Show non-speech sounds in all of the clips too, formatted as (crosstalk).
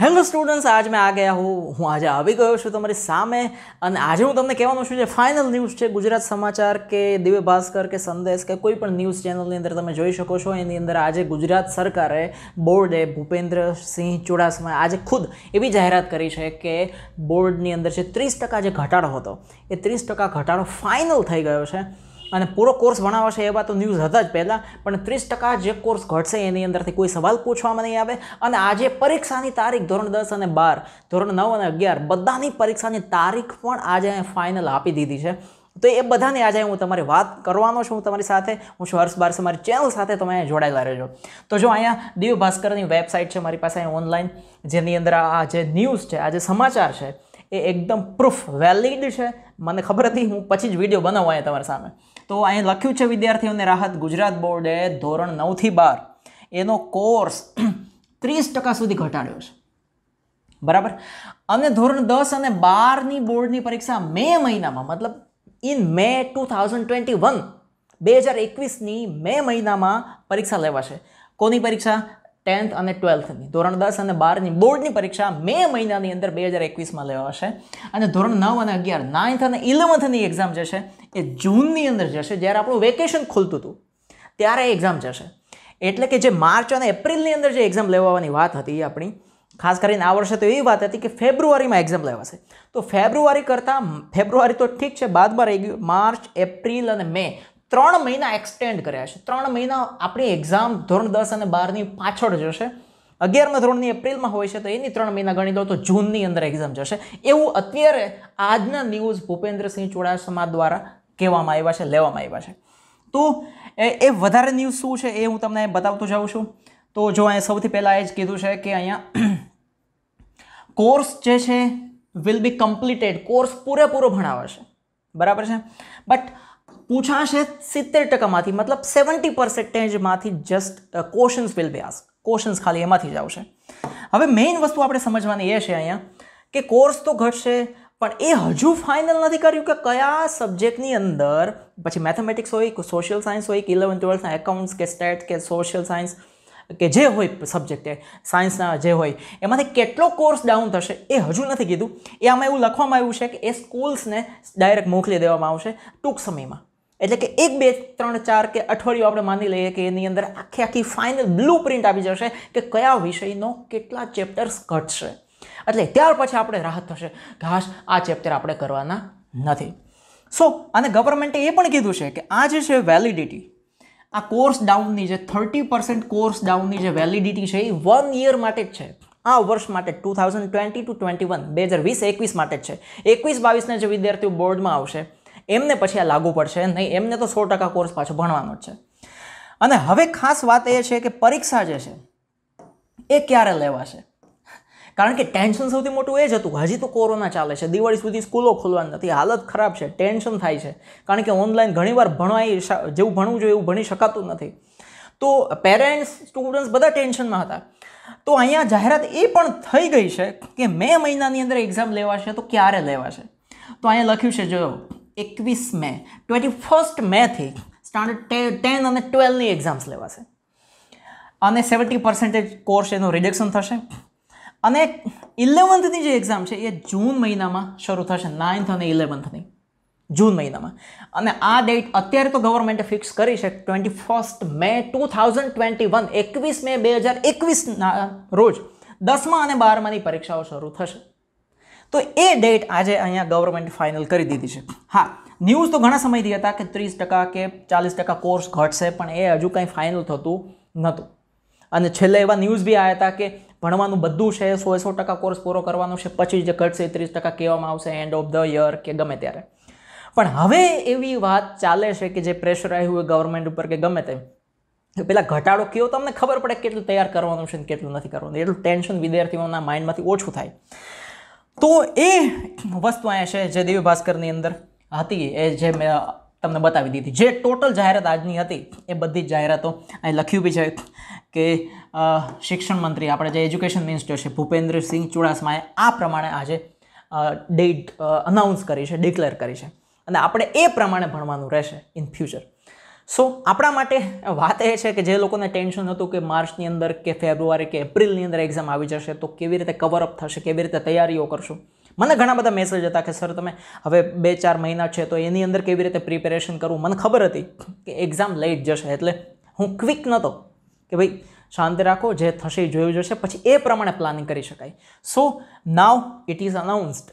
hello students આજ મેં આ ગયા હું હું આજે આવી ગયો છું તમારી સામે અને આજે હું તમને કહેવાનું છું જે ફાઇનલ ન્યૂઝ છે ગુજરાત સમાચાર કે દિવ્ય ભાસ્કર કે સંદેશ કે કોઈ પણ ન્યૂઝ ચેનલની અંદર તમે જોઈ શકો છો એની અંદર આજે ગુજરાત સરકારે બોર્ડે ભૂપેન્દ્રસિંહ ચુડાસમા આજે ખુદ એવી જાહેરાત કરી છે કે બોર્ડની અંદર જે ત્રીસ ટકા જે ઘટાડો હતો એ ત્રીસ ટકા ઘટાડો ફાઇનલ થઈ ગયો છે અને પૂરો કોર્સ ભણાવશે એવા તો ન્યૂઝ હતા જ પહેલાં પણ ત્રીસ ટકા જે કોર્સ ઘટશે એની અંદરથી કોઈ સવાલ પૂછવામાં નહીં આવે અને આજે પરીક્ષાની તારીખ ધોરણ દસ અને બાર ધોરણ નવ અને અગિયાર બધાની પરીક્ષાની તારીખ પણ આજે ફાઇનલ આપી દીધી છે તો એ બધાને આજે હું તમારી વાત કરવાનો છું હું તમારી સાથે હું છું હર્ષ બારસ મારી ચેનલ સાથે તમે અહીંયા જોડાયેલા રહેજો તો જો અહીંયા દીવ ભાસ્કરની વેબસાઇટ છે મારી પાસે ઓનલાઈન જેની અંદર આ જે ન્યૂઝ છે આ જે સમાચાર છે એ એકદમ પ્રૂફ વેલિડ છે મને ખબર હતી હું પછી જ વિડીયો બનાવવા અહીંયા તમારી સામે તો અહીં લખ્યું છે વિદ્યાર્થીઓને રાહત ગુજરાત બોર્ડે ધોરણ નવથી બાર એનો કોર્સ (clears throat) ત્રીસ ટકા સુધી ઘટાડ્યો છે બરાબર અને ધોરણ દસ અને બારની બોર્ડની પરીક્ષા મે મહિનામાં મતલબ in May two thousand twenty one બે હજાર એકવીસની મે મહિનામાં પરીક્ષા લેવાશે કોની પરીક્ષા ટેન્થ અને ટ્વેલ્થની ધોરણ દસ અને બારની બોર્ડની પરીક્ષા મે મહિનાની અંદર બે હજાર એકવીસમાં લેવાશે અને ધોરણ નવ અને અગિયાર નાઇન્થ અને ઇલેવન્થની એક્ઝામ જશે એ જૂનની અંદર જશે જ્યારે આપણું વેકેશન ખુલતું હતું ત્યારે એ એક્ઝામ જશે એટલે કે જે માર્ચ અને એપ્રિલની અંદર જે એક્ઝામ લેવાની વાત હતી આપણી ખાસ કરીને આ વર્ષે તો એવી વાત હતી કે ફેબ્રુઆરીમાં એક્ઝામ લેવાશે તો ફેબ્રુઆરી કરતાં ફેબ્રુઆરી તો ઠીક છે બાદમાં રહી ગયું માર્ચ એપ્રિલ અને મે ત્રણ મહિના એક્સટેન્ડ કર્યા છે ત્રણ મહિના આપણી એક્ઝામ ધોરણ દસ અને બારની પાછળ જશે અગિયારમાં ધોરણની એપ્રિલમાં હોય છે તો એની ત્રણ મહિના ગણી દો તો જૂનની અંદર એક્ઝામ જશે એવું અત્યારે આજના ન્યૂઝ ભૂપેન્દ્રસિંહ ચુડાસમા દ્વારા કહેવામાં આવ્યા છે લેવામાં આવ્યા છે તો એ વધારે ન્યૂઝ શું છે એ હું તમને બતાવતો જાઉં છું તો જો અહીંયા સૌથી પહેલાં એ જ કીધું છે કે અહીંયા કોર્સ (clears throat) જે છે વિલ બી કમ્પ્લીટેડ કોર્સ પૂરેપૂરો ભણાવે છે બરાબર છે બટ પૂછાશે સિત્તેર ટકામાંથી મતલબ સેવન્ટી પર્સેન્ટેજમાંથી just questions will be ask questions ખાલી એમાંથી જ આવશે હવે મેઇન વસ્તુ આપણે સમજવાની એ છે અહીંયા કે કોર્સ તો ઘટશે પણ એ હજુ ફાઇનલ નથી કર્યું કે કયા સબ્જેક્ટની અંદર પછી મેથેમેટિક્સ હોય સોશિયલ સાયન્સ હોય કે ઇલેવન ટ્વેલ્થના એકાઉન્ટ્સ કે સ્ટેટ કે સોશિયલ સાયન્સ કે જે હોય સબ્જેક્ટ એ સાયન્સના જે હોય એમાંથી કેટલો કોર્સ ડાઉન થશે એ હજુ નથી કીધું એ આમાં એવું લખવામાં આવ્યું છે કે એ સ્કૂલ્સને ડાયરેક્ટ મોકલી દેવામાં આવશે ટૂંક સમયમાં એટલે કે એક બે ત્રણ ચાર કે અઠવાડિયું આપણે માની લઈએ કે એની અંદર આખી આખી ફાઇનલ બ્લુ પ્રિન્ટ આવી જશે કે કયા વિષયનો કેટલા ચેપ્ટર્સ ઘટશે એટલે ત્યાર પછી આપણે રાહત થશે ઘાસ આ ચેપ્ટર આપણે કરવાના નથી સો અને ગવર્મેન્ટે એ પણ કીધું છે કે આ જે છે વેલિડિટી આ કોર્સ ડાઉનની જે થર્ટી પર્સન્ટ કોર્સ ડાઉનની જે વેલિડિટી છે એ વન યર માટે જ છે આ વર્ષ માટે two thousand twenty two twenty one બે હજાર વીસ એકવીસ માટે જ છે એકવીસ બાવીસના જે વિદ્યાર્થીઓ બોર્ડમાં આવશે એમને પછી આ લાગુ પડશે નહીં એમને તો સો ટકા કોર્સ પાછો ભણવાનો જ છે અને હવે ખાસ વાત એ છે કે પરીક્ષા જે છે એ ક્યારે લેવાશે કારણ કે ટેન્શન સૌથી મોટું એ જ હતું હજી તો કોરોના ચાલે છે દિવાળી સુધી સ્કૂલો ખોલવાની નથી હાલત ખરાબ છે ટેન્શન થાય છે કારણ કે ઓનલાઈન ઘણીવાર ભણવાય જેવું ભણવું જોઈએ એવું ભણી શકાતું નથી તો પેરેન્ટ્સ સ્ટુડન્ટ્સ બધા ટેન્શનમાં હતા તો અહીંયા જાહેરાત એ પણ થઈ ગઈ છે કે મે મહિનાની અંદર એક્ઝામ લેવાશે તો ક્યારે લેવાશે તો અહીંયા લખ્યું છે જો એકવીસ મે ટ્વેન્ટી ફર્સ્ટ મેથી સ્ટાન્ડર્ડ ટેન અને ટ્વેલ્વની એક્ઝામ્સ લેવાશે અને સેવન્ટી પર્સન્ટેજ કોર્સ એનું રિડક્શન થશે અને ઇલેવન્થની જે એક્ઝામ છે એ જૂન મહિનામાં શરૂ થશે નાઇન્થ અને ઇલેવન્થની જૂન મહિનામાં અને આ ડેટ અત્યારે તો ગવર્મેન્ટે ફિક્સ કરી છે twenty first May two thousand twenty one એકવીસ મે બે હજાર એકવીસના રોજ દસમા અને બારમાની પરીક્ષાઓ શરૂ થશે તો એ ડેટ આજે અહીંયા ગવર્મેન્ટ ફાઇનલ કરી દીધી છે હા ન્યૂઝ તો ઘણા સમયથી હતા કે ત્રીસ ટકા કે ચાલીસ ટકા કોર્સ ઘટશે પણ એ હજુ કંઈ ફાઇનલ થતું નહોતું અને છેલ્લે એવા ન્યૂઝ બી આવ્યા હતા કે ભણવાનું બધું છે સો સો ટકા કોર્સ પૂરો કરવાનો છે પછી જે ઘટશે ત્રીસ ટકા કહેવામાં આવશે એન્ડ ઓફ ધ યર કે ગમે ત્યારે પણ હવે એવી વાત ચાલે છે કે જે પ્રેશર આવ્યું હોય ગવર્મેન્ટ ઉપર કે ગમે તેમ પેલા ઘટાડો કયો તમને ખબર પડે કેટલું તૈયાર કરવાનું છે ને કેટલું નથી કરવાનું એટલું ટેન્શન વિદ્યાર્થીઓના માઇન્ડમાંથી ઓછું થાય તો એ વસ્તુ અહીંયા છે જે દેવી ભાસ્કરની અંદર હતી એ જે મેં તમને બતાવી દીધી જે ટોટલ જાહેરાત આજની હતી એ બધી જ જાહેરાતો અહીં લખ્યું બી છે કે શિક્ષણ મંત્રી આપણે જે એજ્યુકેશન મિનિસ્ટર છે ભૂપેન્દ્રસિંહ ચુડાસમાએ આ પ્રમાણે આજે ડેટ અનાઉન્સ કરી છે ડિક્લેર કરી છે અને આપણે એ પ્રમાણે ભણવાનું રહેશે ઇન ફ્યુચર સો આપણા માટે વાત એ છે કે જે લોકોને ટેન્શન હતું કે માર્ચની અંદર કે ફેબ્રુઆરી કે એપ્રિલની અંદર એક્ઝામ આવી જશે તો કેવી રીતે કવરઅપ થશે કેવી રીતે તૈયારીઓ કરશું મને ઘણા બધા મેસેજ હતા કે સર તમે હવે બે ચાર મહિના છે તો એની અંદર કેવી રીતે પ્રિપેરેશન કરવું મને ખબર હતી કે એક્ઝામ લેટ જશે એટલે હું ક્વિક નહોતો કે ભાઈ શાંત રાખો જે થશે જોયું જશે પછી એ પ્રમાણે પ્લાનિંગ કરી શકાય સો નાવ ઇટ ઇઝ અનાઉન્સ્ડ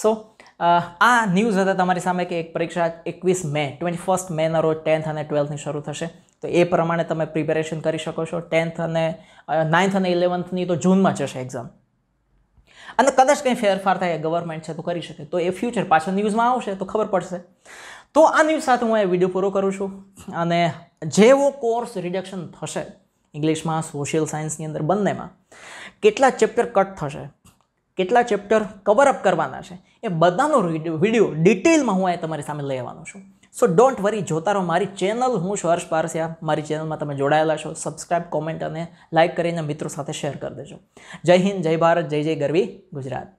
સો આ ન્યૂઝ હતા તમારી સામે કે એક પરીક્ષા એકવીસ મે ટ્વેન્ટી ફર્સ્ટ મેના રોજ ટેન્થ અને ટ્વેલ્થની શરૂ થશે તો એ પ્રમાણે તમે પ્રિપેરેશન કરી શકો છો ટેન્થ અને નાઇન્થ અને ઇલેવન્થની તો જૂનમાં જશે એક્ઝામ અને કદાચ કંઈ ફેરફાર થાય ગવર્મેન્ટ છે તો કરી શકે તો એ ફ્યુચર પાછળ ન્યૂઝમાં આવશે તો ખબર પડશે તો આ ન્યૂઝ સાથે હું એ વિડીયો પૂરો કરું છું અને જેવો કોર્સ રિડક્શન થશે ઇંગ્લિશમાં સોશિયલ સાયન્સની અંદર બંનેમાં કેટલા ચેપ્ટર કટ થશે કેટલા ચેપ્ટર કવર અપ કરવાના છે એ બધાનો વિડીયો ડિટેલમાં હું એ તમારી સામે લઈ આવવાનો છું સો ડોન્ટ વરી જોતા રહો મારી ચેનલ હું છું હર્ષ પારસિયા મારી ચેનલમાં તમે જોડાયેલા છો સબસ્ક્રાઇબ કોમેન્ટ અને લાઇક કરીને મિત્રો સાથે શેર કરી દેજો જય હિન્દ જય ભારત જય જય ગરવી ગુજરાત